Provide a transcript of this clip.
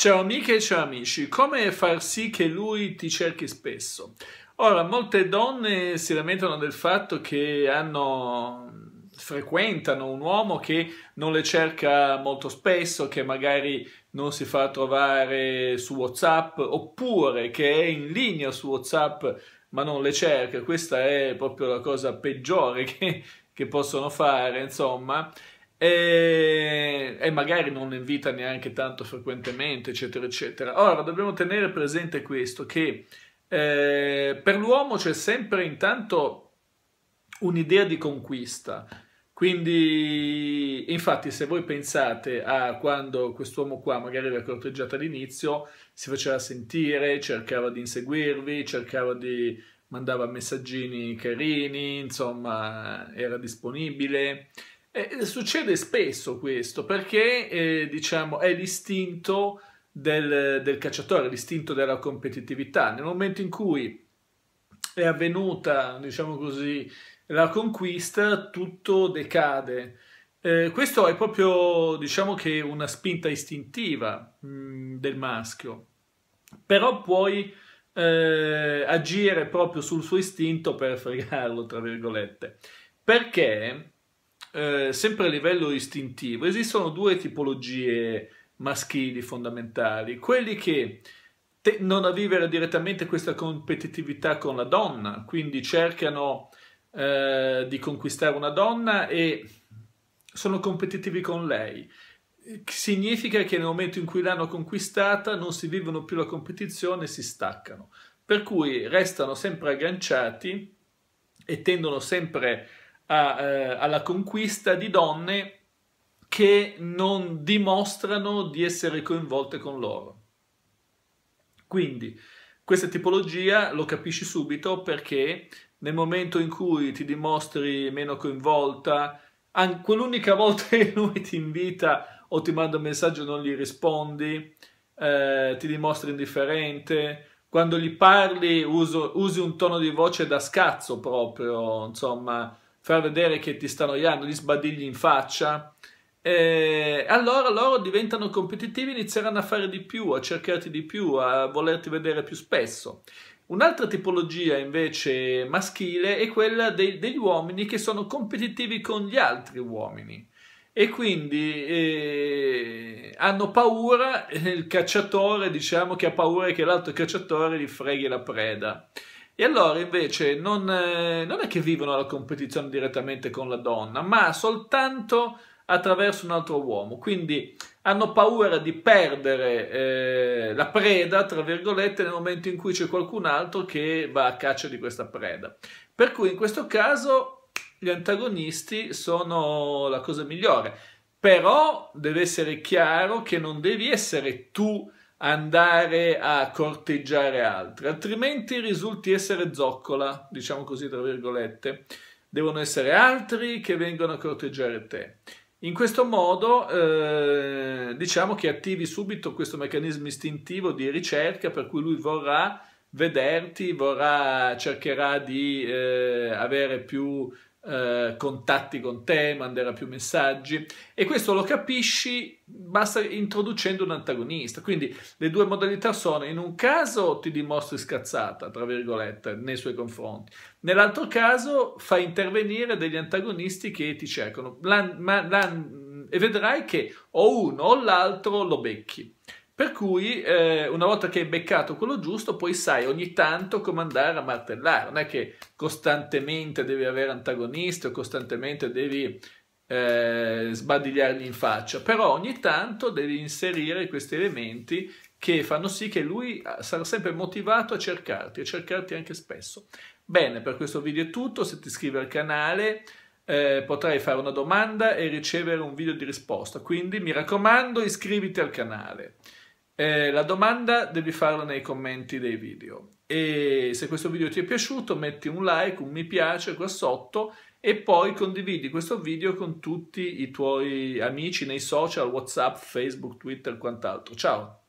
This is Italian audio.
Ciao amiche e ciao amici, come far sì che lui ti cerchi spesso? Ora, molte donne si lamentano del fatto che hanno, frequentano un uomo che non le cerca molto spesso, che magari non si fa trovare su WhatsApp, oppure che è in linea su WhatsApp ma non le cerca. Questa è proprio la cosa peggiore che, che possono fare, insomma e, e magari non invita neanche tanto frequentemente, eccetera, eccetera. Ora dobbiamo tenere presente questo, che eh, per l'uomo c'è sempre intanto un'idea di conquista. Quindi, infatti, se voi pensate a quando quest'uomo qua magari l'ha corteggiata all'inizio, si faceva sentire, cercava di inseguirvi, cercava di mandava messaggini carini, insomma, era disponibile. E eh, succede spesso questo perché eh, diciamo, è l'istinto del, del cacciatore, l'istinto della competitività. Nel momento in cui è avvenuta, diciamo così, la conquista, tutto decade. Eh, questo è proprio, diciamo che, una spinta istintiva mh, mm, del maschio, però puoi eh, agire proprio sul suo istinto per fregarlo, tra virgolette, perché eh, sempre a livello istintivo, esistono due tipologie maschili fondamentali, quelli che tendono a vivere direttamente questa competitività con la donna, quindi cercano eh, di conquistare una donna e sono competitivi con lei. Significa che nel momento in cui l'hanno conquistata non si vivono più la competizione, si staccano. Per cui restano sempre agganciati e tendono sempre a a, eh, alla conquista di donne che non dimostrano di essere coinvolte con loro. Quindi questa tipologia lo capisci subito perché nel momento in cui ti dimostri meno coinvolta, quell'unica volta che lui ti invita o ti manda un messaggio e non gli rispondi, eh, ti dimostri indifferente, quando gli parli uso, usi un tono di voce da scazzo proprio, insomma, far vedere che ti stanno annoiando, gli sbadigli in faccia, e allora loro diventano competitivi, inizieranno a fare di più, a cercarti di più, a volerti vedere più spesso. Un'altra tipologia invece maschile è quella dei, degli uomini che sono competitivi con gli altri uomini e quindi eh, hanno paura, il cacciatore diciamo che ha paura che l'altro cacciatore gli freghi la preda. E allora invece non, eh, non, è che vivono la competizione direttamente con la donna, ma soltanto attraverso un altro uomo. Quindi hanno paura di perdere eh, la preda, tra virgolette, nel momento in cui c'è qualcun altro che va a caccia di questa preda. Per cui in questo caso gli antagonisti sono la cosa migliore. Però deve essere chiaro che non devi essere tu andare a corteggiare altri, altrimenti risulti essere zoccola, diciamo così tra virgolette. Devono essere altri che vengono a corteggiare te. In questo modo eh, diciamo che attivi subito questo meccanismo istintivo di ricerca per cui lui vorrà vederti, vorrà, cercherà di eh, avere più eh, contatti con te, manderà più messaggi e questo lo capisci basta introducendo un antagonista. Quindi le due modalità sono in un caso ti dimostri scazzata, tra virgolette, nei suoi confronti, nell'altro caso fai intervenire degli antagonisti che ti cercano la, ma, la, e vedrai che o uno o l'altro lo becchi. Per cui eh, una volta che hai beccato quello giusto, poi sai ogni tanto come andare a martellare. Non è che costantemente devi avere antagonisti o costantemente devi eh, sbadigliargli in faccia, però ogni tanto devi inserire questi elementi che fanno sì che lui eh, sarà sempre motivato a cercarti, a cercarti anche spesso. Bene, per questo video è tutto, se ti iscrivi al canale eh, potrai fare una domanda e ricevere un video di risposta, quindi mi raccomando iscriviti al canale. Eh, la domanda devi farla nei commenti dei video. E se questo video ti è piaciuto, metti un like, un mi piace qua sotto e poi condividi questo video con tutti i tuoi amici nei social, WhatsApp, Facebook, Twitter e quant'altro. Ciao!